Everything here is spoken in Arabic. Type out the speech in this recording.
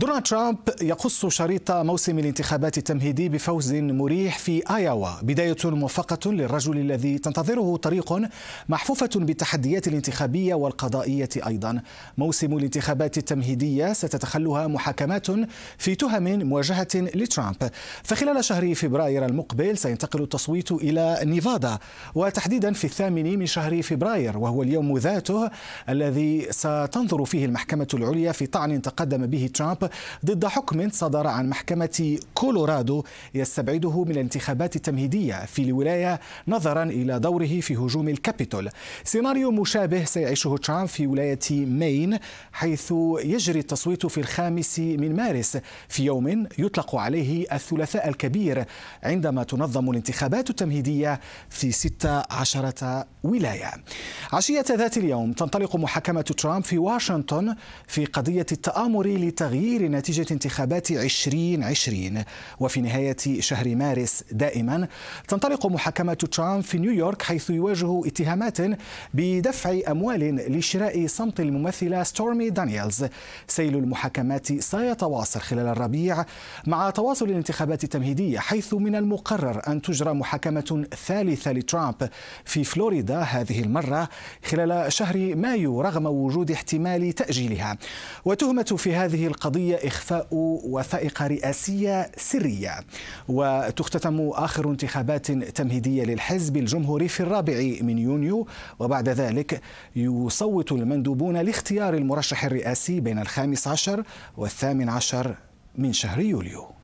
دونالد ترامب يقص شريط موسم الانتخابات التمهيدي بفوز مريح في آيوا بداية موفقة للرجل الذي تنتظره طريق محفوفة بالتحديات الانتخابية والقضائية أيضا موسم الانتخابات التمهيدية ستتخلها محاكمات في تهم مواجهة لترامب فخلال شهر فبراير المقبل سينتقل التصويت إلى نيفادا وتحديدا في الثامن من شهر فبراير وهو اليوم ذاته الذي ستنظر فيه المحكمة العليا في طعن تقدم به ترامب ضد حكم صدر عن محكمة كولورادو يستبعده من الانتخابات التمهيدية في الولاية نظرا إلى دوره في هجوم الكابيتول سيناريو مشابه سيعيشه ترامب في ولاية مين حيث يجري التصويت في الخامس من مارس في يوم يطلق عليه الثلاثاء الكبير عندما تنظم الانتخابات التمهيدية في 16 ولاية عشية ذات اليوم تنطلق محاكمة ترامب في واشنطن في قضية التآمر لتغيير تغيير نتيجة انتخابات 2020 وفي نهاية شهر مارس دائما تنطلق محاكمة ترامب في نيويورك حيث يواجه اتهامات بدفع أموال لشراء صمت الممثلة ستورمي دانييلز سيل المحاكمات سيتواصل خلال الربيع مع تواصل الانتخابات التمهيدية حيث من المقرر أن تجرى محاكمة ثالثة لترامب في فلوريدا هذه المرة خلال شهر مايو رغم وجود احتمال تأجيلها وتهمة في هذه القضية القضية إخفاء وثائق رئاسية سرية وتختتم آخر انتخابات تمهيدية للحزب الجمهوري في الرابع من يونيو وبعد ذلك يصوت المندوبون لاختيار المرشح الرئاسي بين الخامس عشر والثامن عشر من شهر يوليو